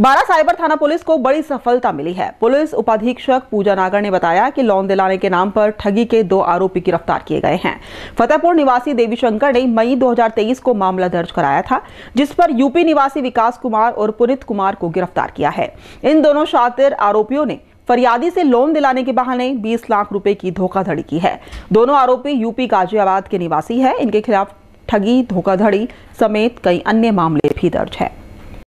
बारा साइबर थाना पुलिस को बड़ी सफलता मिली है पुलिस उपाधीक्षक पूजा नागर ने बताया कि लोन दिलाने के नाम पर ठगी के दो आरोपी गिरफ्तार किए गए हैं फतेहपुर निवासी देवी शंकर ने मई 2023 को मामला दर्ज कराया था जिस पर यूपी निवासी विकास कुमार और पुनित कुमार को गिरफ्तार किया है इन दोनों शातिर आरोपियों ने फरियादी से लोन दिलाने के बहाने 20 लाख रुपए की धोखाधड़ी की है दोनों आरोपी यूपी गाजियाबाद के निवासी है इनके खिलाफ ठगी धोखाधड़ी समेत कई अन्य मामले भी दर्ज है